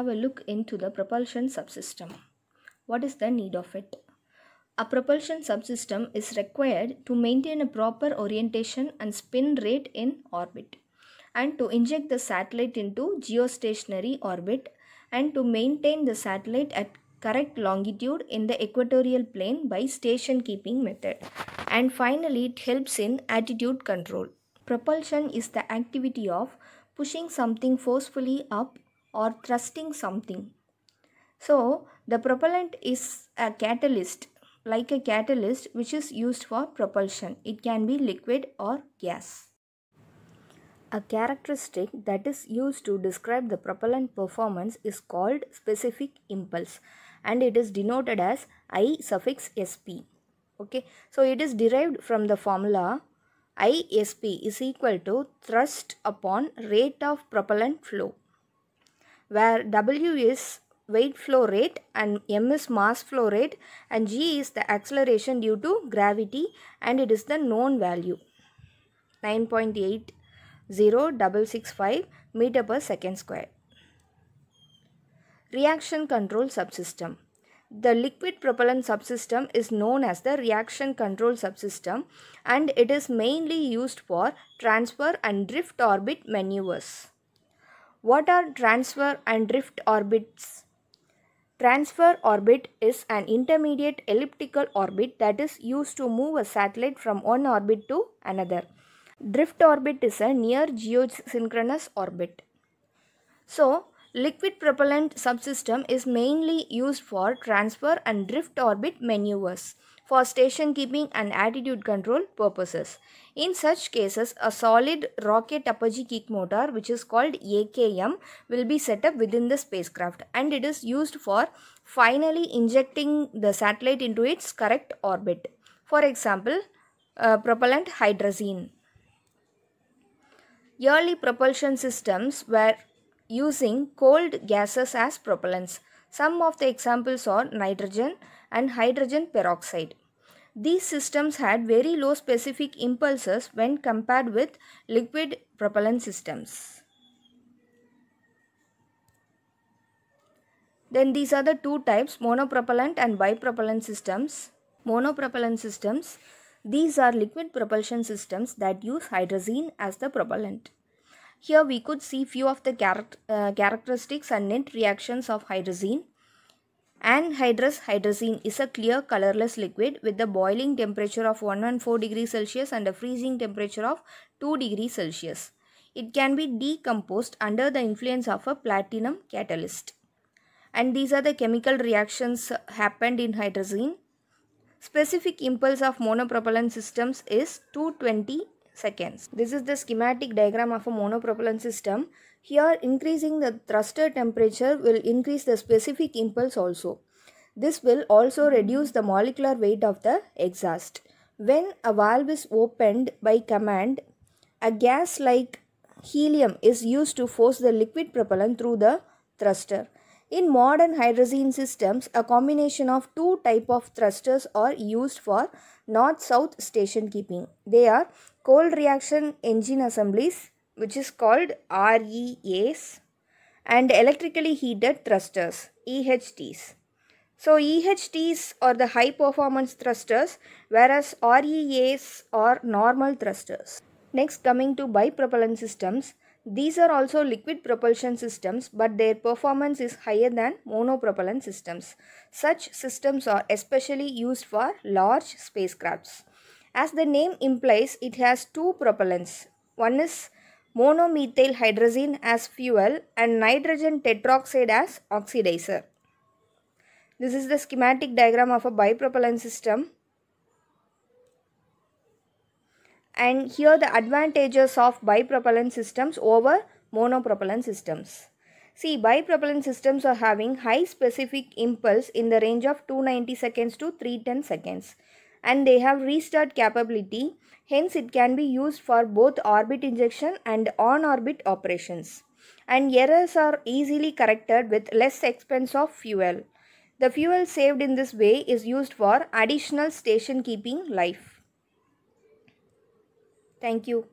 have a look into the propulsion subsystem. What is the need of it? A propulsion subsystem is required to maintain a proper orientation and spin rate in orbit and to inject the satellite into geostationary orbit and to maintain the satellite at correct longitude in the equatorial plane by station keeping method. And finally, it helps in attitude control. Propulsion is the activity of pushing something forcefully up or thrusting something. So, the propellant is a catalyst, like a catalyst which is used for propulsion. It can be liquid or gas. A characteristic that is used to describe the propellant performance is called specific impulse and it is denoted as I suffix SP. Okay, so it is derived from the formula ISP is equal to thrust upon rate of propellant flow where W is weight flow rate and m is mass flow rate and g is the acceleration due to gravity and it is the known value 9.80665 meter per second square. Reaction control subsystem. The liquid propellant subsystem is known as the reaction control subsystem and it is mainly used for transfer and drift orbit maneuvers. What are transfer and drift orbits? Transfer orbit is an intermediate elliptical orbit that is used to move a satellite from one orbit to another. Drift orbit is a near geosynchronous orbit. So, liquid propellant subsystem is mainly used for transfer and drift orbit maneuvers for station keeping and attitude control purposes. In such cases, a solid rocket apogee kick motor which is called AKM will be set up within the spacecraft and it is used for finally injecting the satellite into its correct orbit. For example, uh, propellant hydrazine. Early propulsion systems were using cold gases as propellants. Some of the examples are nitrogen and hydrogen peroxide. These systems had very low specific impulses when compared with liquid propellant systems. Then these are the two types monopropellant and bipropellant systems. Monopropellant systems, these are liquid propulsion systems that use hydrazine as the propellant. Here we could see few of the char uh, characteristics and net reactions of hydrazine. Anhydrous hydrazine is a clear colorless liquid with a boiling temperature of 114 degrees Celsius and a freezing temperature of 2 degrees Celsius. It can be decomposed under the influence of a platinum catalyst. And these are the chemical reactions happened in hydrazine. Specific impulse of monopropellant systems is 220 seconds. This is the schematic diagram of a monopropellant system. Here increasing the thruster temperature will increase the specific impulse also. This will also reduce the molecular weight of the exhaust. When a valve is opened by command, a gas like helium is used to force the liquid propellant through the thruster. In modern hydrazine systems, a combination of two type of thrusters are used for north-south station keeping. They are cold reaction engine assemblies which is called REAs and electrically heated thrusters EHTs. So EHTs are the high performance thrusters whereas REAs are normal thrusters. Next coming to bipropellant systems. These are also liquid propulsion systems but their performance is higher than monopropellant systems. Such systems are especially used for large spacecrafts. As the name implies, it has two propellants. One is monomethyl hydrazine as fuel and nitrogen tetroxide as oxidizer. This is the schematic diagram of a bipropellant system. And here the advantages of bipropellant systems over monopropellant systems. See, bipropellant systems are having high specific impulse in the range of 290 seconds to 310 seconds and they have restart capability. Hence, it can be used for both orbit injection and on-orbit operations. And errors are easily corrected with less expense of fuel. The fuel saved in this way is used for additional station keeping life. Thank you.